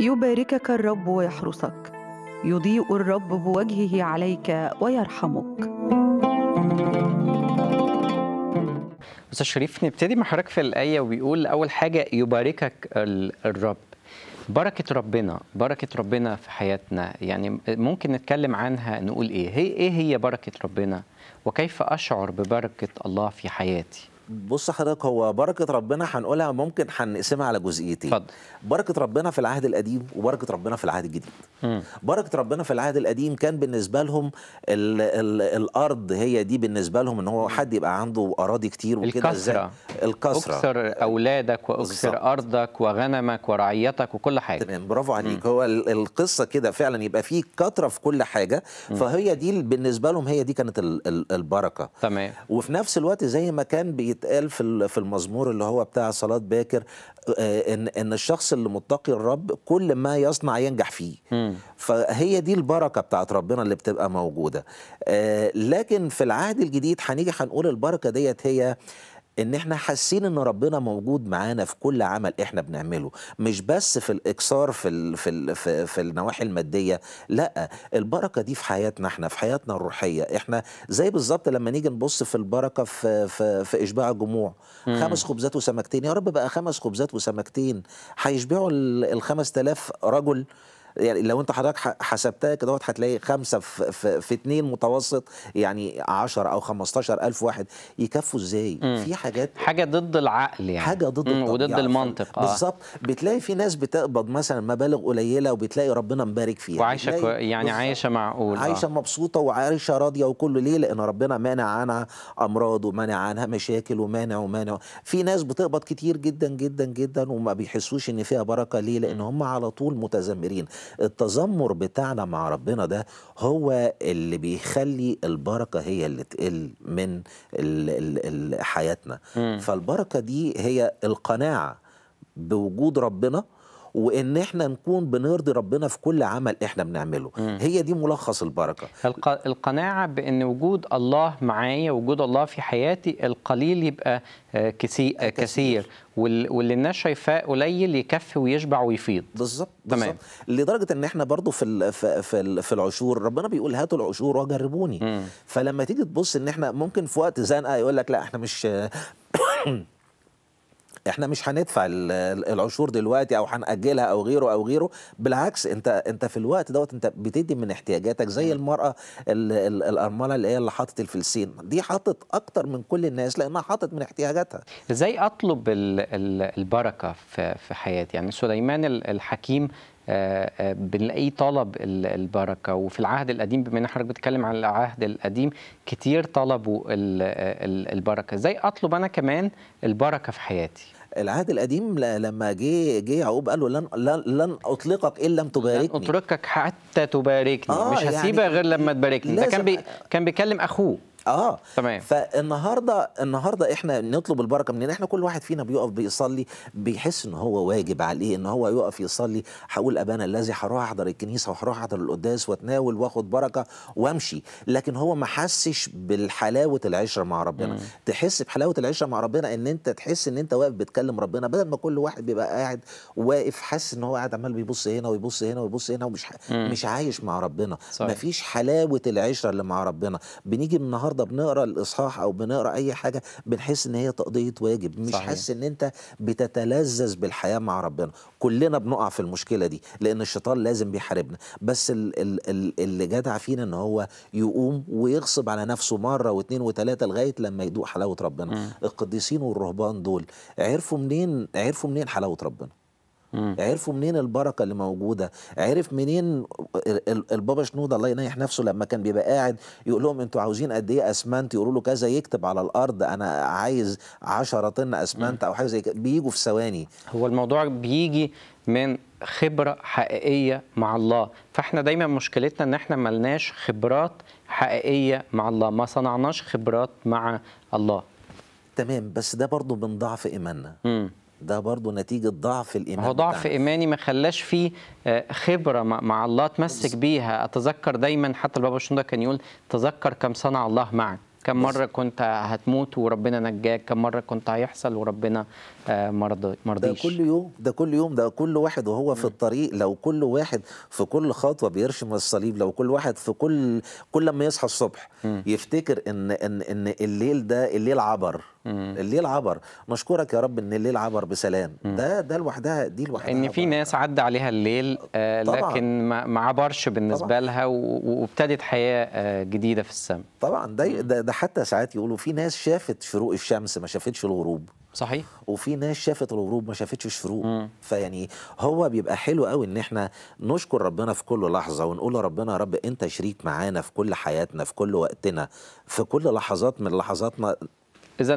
يباركك الرب ويحرسك يضيء الرب بوجهه عليك ويرحمك أستاذ شريف نبتدي مع حضرتك في الآية وبيقول أول حاجة يباركك الرب بركة ربنا بركة ربنا في حياتنا يعني ممكن نتكلم عنها نقول إيه هي إيه هي بركة ربنا وكيف أشعر ببركة الله في حياتي بص حضرتك هو بركه ربنا هنقولها ممكن هنقسمها على جزئيتين فضل. بركه ربنا في العهد القديم وبركه ربنا في العهد الجديد م. بركه ربنا في العهد القديم كان بالنسبه لهم الـ الـ الارض هي دي بالنسبه لهم ان هو حد يبقى عنده اراضي كتير وكده الكسره الكسره اكسر اولادك واكسر بالزبط. ارضك وغنمك ورعيتك وكل حاجه تمام برافو عليك م. هو القصه كده فعلا يبقى فيه كتره في كل حاجه م. فهي دي بالنسبه لهم هي دي كانت البركه تمام وفي نفس الوقت زي ما كان بي بيتقال في في المزمور اللي هو بتاع صلاه باكر آه، آه، ان ان الشخص اللي متقي الرب كل ما يصنع ينجح فيه فهي دي البركه بتاعت ربنا اللي بتبقى موجوده آه، لكن في العهد الجديد هنيجي هنقول البركه ديت هي ان احنا حاسين ان ربنا موجود معانا في كل عمل احنا بنعمله مش بس في الاكثار في الـ في الـ في, في النواحي الماديه لا البركه دي في حياتنا احنا في حياتنا الروحيه احنا زي بالظبط لما نيجي نبص في البركه في في, في اشباع الجموع مم. خمس امم. خبزات وسمكتين يا رب بقى خمس خبزات وسمكتين هيشبعوا ال 5000 رجل يعني لو انت حضرتك حسبتها كده هتلاقي خمسه في, في, اتنين متوسط يعني 10 او 15 الف واحد يكفوا ازاي؟ في حاجات حاجه ضد العقل يعني حاجه ضد وضد المنطق اه بالظبط بتلاقي في ناس بتقبض مثلا مبالغ قليله وبتلاقي ربنا مبارك فيها وعايشه كو... يعني عايشه معقول آه. عايشه آه. مبسوطه وعايشه راضيه وكله ليه؟ لان ربنا مانع عنها امراض ومانع عنها مشاكل ومانع ومانع في ناس بتقبض كتير جدا جدا جدا وما بيحسوش ان فيها بركه ليه؟ لان هم على طول متذمرين التذمر بتاعنا مع ربنا ده هو اللي بيخلي البركه هي اللي تقل من الـ الـ حياتنا م. فالبركه دي هي القناعه بوجود ربنا وان احنا نكون بنرضي ربنا في كل عمل احنا بنعمله مم. هي دي ملخص البركه الق... القناعه بان وجود الله معايا وجود الله في حياتي القليل يبقى آه، كثير آه، وال... واللي الناس شايفاه قليل يكفي ويشبع ويفيض بالظبط تمام لدرجه ان احنا برضو في ال في ال في العشور ربنا بيقول هاتوا العشور وجربوني مم. فلما تيجي تبص ان احنا ممكن في وقت زنقه يقول لك لا احنا مش احنا مش هندفع العشور دلوقتي او هنأجلها او غيره او غيره بالعكس انت انت في الوقت دوت انت بتدي من احتياجاتك زي المراه الارمله اللي هي اللي حاطت الفلسين دي حاطت اكتر من كل الناس لانها حاطت من احتياجاتها ازاي اطلب البركه في حياتي يعني سليمان الحكيم بنلاقيه طلب البركه وفي العهد القديم بما ان حضرتك بتتكلم عن العهد القديم كتير طلبوا البركه ازاي اطلب انا كمان البركه في حياتي العهد القديم لما جه جه يعقوب قال له لن لن اطلقك ان لم تباركني لن اتركك حتى تباركني آه مش هسيبك يعني غير لما تباركني ده كان بي كان بيكلم اخوه اه تمام فالنهارده النهارده احنا نطلب البركه مننا احنا كل واحد فينا بيقف بيصلي بيحس ان هو واجب عليه ان هو يقف يصلي هقول ابانا الذي هروح احضر الكنيسه وهروح احضر القداس واتناول واخد بركه وامشي لكن هو ما حسش بالحلاوه العشره مع ربنا مم. تحس بحلاوه العشره مع ربنا ان انت تحس ان انت واقف بتكلم ربنا بدل ما كل واحد بيبقى قاعد واقف حاسس ان هو قاعد عمال بيبص هنا ويبص هنا ويبص هنا ومش ح... مش عايش مع ربنا صحيح. مفيش حلاوه العشره اللي مع ربنا بنيجي النهارده النهارده بنقرا الاصحاح او بنقرا اي حاجه بنحس ان هي تقضيه واجب مش حاسس ان انت بتتلذذ بالحياه مع ربنا كلنا بنقع في المشكله دي لان الشيطان لازم بيحاربنا بس ال ال ال اللي جدع فينا ان هو يقوم ويغصب على نفسه مره واثنين وثلاثه لغايه لما يدوق حلاوه ربنا م. القديسين والرهبان دول عرفوا منين عرفوا منين حلاوه ربنا مم. عرفوا منين البركه اللي موجوده عرف منين البابا شنود الله ينيح نفسه لما كان بيبقى قاعد يقول لهم انتوا عاوزين قد ايه اسمنت يقولوا له كذا يكتب على الارض انا عايز 10 طن اسمنت او حاجه زي كده بيجوا في ثواني هو الموضوع بيجي من خبرة حقيقية مع الله فاحنا دايما مشكلتنا ان احنا ملناش خبرات حقيقية مع الله ما صنعناش خبرات مع الله تمام بس ده برضه من ضعف إيماننا ده برضه نتيجة ضعف الإيمان هو ضعف بتاعنا. إيماني ما خلاش فيه آه، خبرة مع الله تمسك بيها أتذكر دايما حتى البابا شنودة كان يقول تذكر كم صنع الله معك كم مره كنت هتموت وربنا نجاك كم مره كنت هيحصل وربنا آه، مرضيش ده كل يوم ده كل يوم ده كل واحد وهو في الطريق لو كل واحد في كل خطوه بيرشم الصليب لو كل واحد في كل كل لما يصحى الصبح يفتكر ان ان ان الليل ده الليل عبر الليل عبر نشكرك يا رب ان الليل عبر بسلام ده ده لوحدها دي لوحدها ان في ناس عدى عليها الليل آه، لكن ما عبرش بالنسبه طبعًا. لها وابتدت حياه آه، جديده في السماء طبعا ده ده حتى ساعات يقولوا في ناس شافت شروق الشمس ما شافتش الغروب صحيح وفي ناس شافت الغروب ما شافتش الشروق فيعني هو بيبقى حلو قوي ان احنا نشكر ربنا في كل لحظه ونقول ربنا يا رب انت شريك معانا في كل حياتنا في كل وقتنا في كل لحظات من لحظاتنا اذا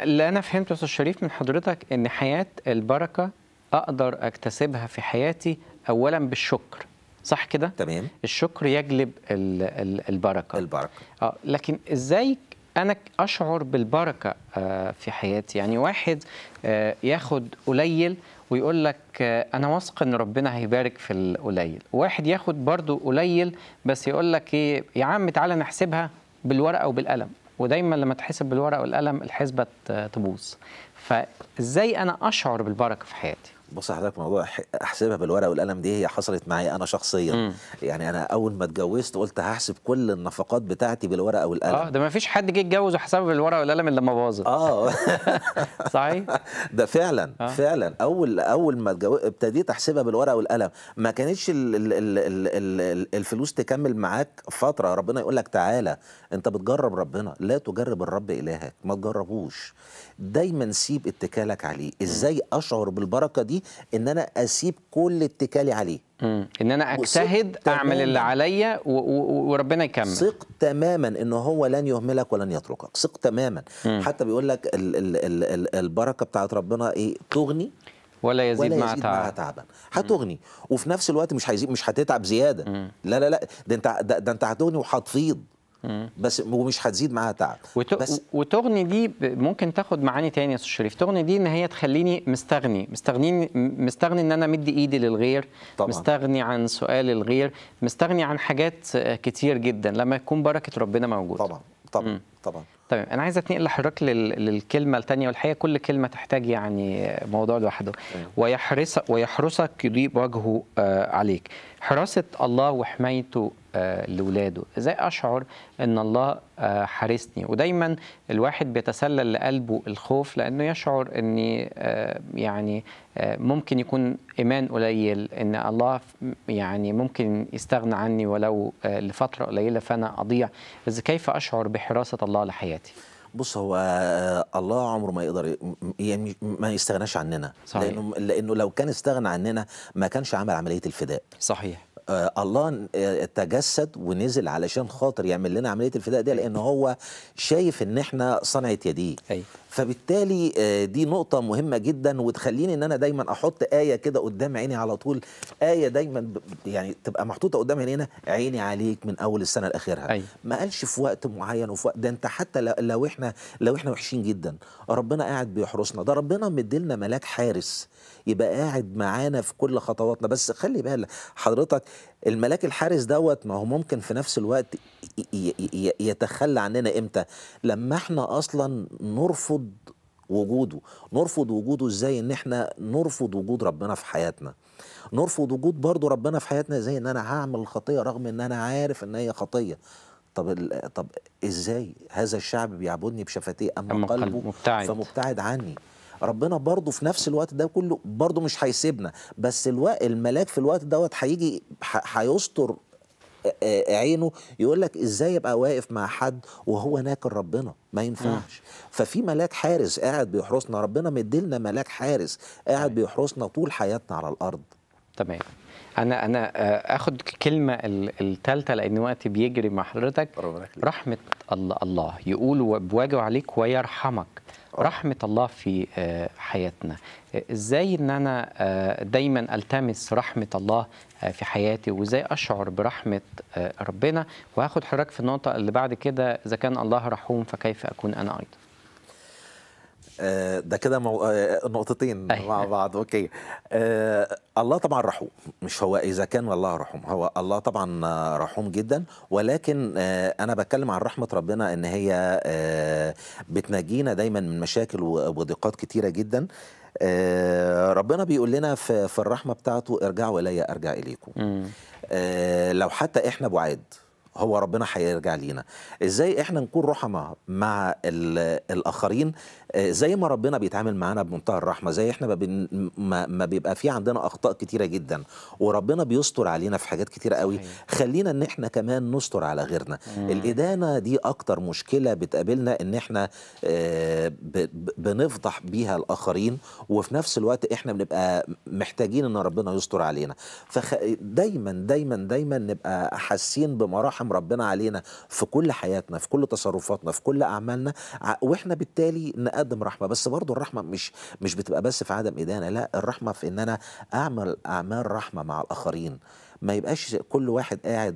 اللي انا فهمته استاذ شريف من حضرتك ان حياه البركه اقدر اكتسبها في حياتي اولا بالشكر صح كده تمام الشكر يجلب الـ الـ البركه البركه اه لكن ازاي انا اشعر بالبركه آه في حياتي يعني واحد آه ياخد قليل ويقول لك آه انا واثق ان ربنا هيبارك في القليل واحد ياخد برضو قليل بس يقول لك ايه يا عم تعالى نحسبها بالورقه وبالقلم ودايما لما تحسب بالورقه والقلم الحسبه تبوظ فازاي انا اشعر بالبركه في حياتي بص حضرتك موضوع احسبها بالورقه والقلم دي هي حصلت معايا انا شخصيا م. يعني انا اول ما اتجوزت قلت هحسب كل النفقات بتاعتي بالورقه والقلم اه ده ما فيش حد جه يتجوز وحسبها بالورقه والقلم الا لما باظت اه صحيح ده فعلا آه. فعلا اول اول ما ابتديت احسبها بالورقه والقلم ما كانتش الـ الـ الـ الـ الـ الفلوس تكمل معاك فتره ربنا يقول لك تعالى انت بتجرب ربنا لا تجرب الرب الهك ما تجربوش دايما سيب اتكالك عليه ازاي اشعر بالبركه دي فيه ان انا اسيب كل اتكالي عليه مم. ان انا اجتهد اعمل اللي عليا وربنا يكمل ثق تماما ان هو لن يهملك ولن يتركك ثق تماما مم. حتى بيقول لك ال ال ال ال البركه بتاعت ربنا ايه تغني ولا يزيد, ولا يزيد مع تعبا هتغني وفي نفس الوقت مش هيزيد مش هتتعب زياده مم. لا لا لا ده انت ده, ده انت هتغني وهتفيض بس ومش هتزيد معاها تعب وت... بس وتغني دي ممكن تاخد معاني تاني يا استاذ شريف تغني دي ان هي تخليني مستغني مستغني مستغني ان انا مدي ايدي للغير طبعا. مستغني عن سؤال الغير مستغني عن حاجات كتير جدا لما يكون بركه ربنا موجوده طبعا طبعا مم. طبعا طيب انا عايز اتنقل لحضرتك للكلمه الثانيه والحقيقه كل كلمه تحتاج يعني موضوع لوحده ويحرس ويحرسك يضيء وجهه آه، عليك حراسة الله وحمايته آه، لولاده ازاي اشعر ان الله آه، حارسني ودايما الواحد بيتسلل لقلبه الخوف لانه يشعر ان آه، يعني ممكن يكون ايمان قليل ان الله يعني ممكن يستغنى عني ولو لفتره قليله فانا اضيع بس كيف اشعر بحراسه الله لحياتي بص هو آه، الله عمره ما يقدر يعني ما يستغناش عننا صحيح. لانه لانه لو كان استغنى عننا ما كانش عمل عمليه الفداء صحيح آه، الله آه، تجسد ونزل علشان خاطر يعمل لنا عمليه الفداء دي لان هو شايف ان احنا صنعه يديه أي. أيوة. فبالتالي آه، دي نقطه مهمه جدا وتخليني ان انا دايما احط ايه كده قدام عيني على طول ايه دايما يعني تبقى محطوطه قدام عينينا عيني عليك من اول السنه لاخرها أي. أيوة. ما قالش في وقت معين وفي وقت ده انت حتى لو احنا لو احنا وحشين جدا ربنا قاعد بيحرسنا ده ربنا مديلنا ملاك حارس يبقى قاعد معانا في كل خطواتنا بس خلي بالك حضرتك الملاك الحارس دوت ما هو ممكن في نفس الوقت يتخلى عننا امتى لما احنا اصلا نرفض وجوده نرفض وجوده ازاي ان احنا نرفض وجود ربنا في حياتنا نرفض وجود برضو ربنا في حياتنا ازاي ان انا هعمل خطيه رغم ان انا عارف ان هي خطيه طب طب ازاي هذا الشعب بيعبدني بشفتيه اما, قلبه مبتعد. فمبتعد عني ربنا برضه في نفس الوقت ده كله برضه مش هيسيبنا بس الوقت الملاك في الوقت دوت هيجي هيستر عينه يقول لك ازاي ابقى واقف مع حد وهو ناكر ربنا ما ينفعش ففي ملاك حارس قاعد بيحرسنا ربنا مدلنا ملاك حارس قاعد أيوة. بيحرسنا طول حياتنا على الارض تمام انا انا آه، اخد الكلمه الثالثه لان وقتي بيجري مع حضرتك رحمه الله الله يقول بواجه عليك ويرحمك رحمه الله في آه، حياتنا ازاي ان انا آه، دايما التمس رحمه الله في حياتي وازاي اشعر برحمه ربنا وهاخد حضرتك في النقطه اللي بعد كده اذا كان الله رحوم فكيف اكون انا ايضا آه، ده كده مو... آه، نقطتين أيه. مع بعض اوكي آه الله طبعا رحوم مش هو اذا كان الله رحوم هو الله طبعا رحوم جدا ولكن آه انا بتكلم عن رحمه ربنا ان هي آه بتنجينا دايما من مشاكل وضيقات كتيره جدا آه ربنا بيقول لنا في, في الرحمه بتاعته ارجعوا الي ارجع اليكم آه لو حتى احنا بعاد هو ربنا هيرجع لينا ازاي احنا نكون رحمة مع الاخرين آه، زي ما ربنا بيتعامل معانا بمنتهى الرحمه زي احنا ما, ما, ما بيبقى في عندنا اخطاء كتيره جدا وربنا بيستر علينا في حاجات كتيره قوي خلينا ان احنا كمان نستر على غيرنا مم. الادانه دي اكتر مشكله بتقابلنا ان احنا آه، بنفضح بيها الاخرين وفي نفس الوقت احنا بنبقى محتاجين ان ربنا يستر علينا فدايما دايما دايما نبقى حاسين بمراحل يرحم ربنا علينا في كل حياتنا في كل تصرفاتنا في كل اعمالنا واحنا بالتالي نقدم رحمه بس برضو الرحمه مش مش بتبقى بس في عدم ادانه لا الرحمه في ان انا اعمل اعمال رحمه مع الاخرين ما يبقاش كل واحد قاعد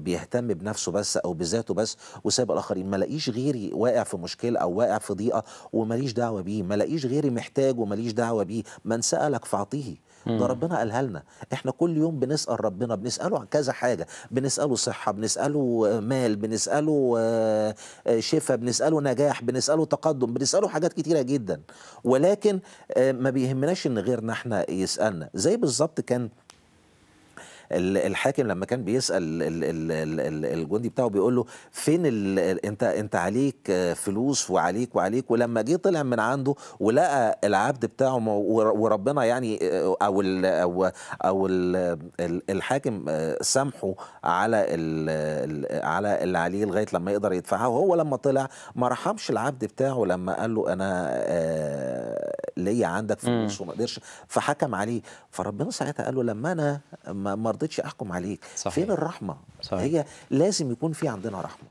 بيهتم بنفسه بس او بذاته بس وساب الاخرين ما لاقيش غيري واقع في مشكله او واقع في ضيقه وماليش دعوه بيه ما لاقيش غيري محتاج وماليش دعوه بيه من سالك فاعطيه ده ربنا قالها لنا احنا كل يوم بنسال ربنا بنساله عن كذا حاجه بنساله صحه بنساله مال بنساله آه، آه، شفاء بنساله نجاح بنساله تقدم بنساله حاجات كتيره جدا ولكن آه، ما بيهمناش ان غيرنا احنا يسالنا زي بالظبط كان الحاكم لما كان بيسال الجندي بتاعه بيقول له فين انت انت عليك فلوس وعليك وعليك ولما جه طلع من عنده ولقى العبد بتاعه وربنا يعني او الـ او او الحاكم سامحه على على اللي عليه لغايه لما يقدر يدفعها وهو لما طلع ما رحمش العبد بتاعه لما قال له انا آه، ليا عندك فلوس وما قدرش فحكم عليه فربنا ساعتها قال له لما انا ما رضيتش احكم عليك صحيح. فين الرحمه صحيح. هي لازم يكون في عندنا رحمه